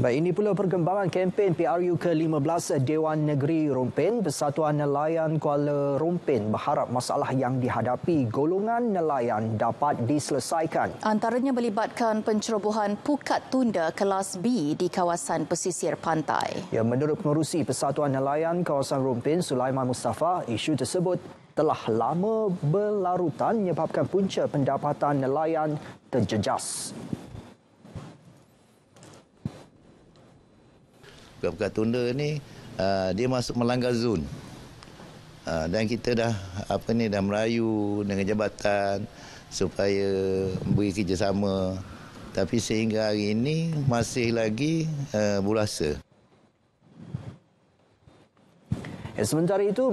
Baik, ini pula perkembangan kempen PRU ke-15 Dewan Negeri Rumpin. Persatuan Nelayan Kuala Rumpin berharap masalah yang dihadapi golongan nelayan dapat diselesaikan. Antaranya melibatkan pencerobohan pukat tunda kelas B di kawasan pesisir pantai. Ya, menurut pengurusi Persatuan Nelayan kawasan Rumpin, Sulaiman Mustafa, isu tersebut telah lama berlarutan menyebabkan punca pendapatan nelayan terjejas. pihak-pihak tunda ni uh, dia masuk melanggar zon. Uh, dan kita dah apa ni dah merayu dengan jabatan supaya beri kerjasama tapi sehingga hari ini masih lagi uh, berasa. Eh, sementara itu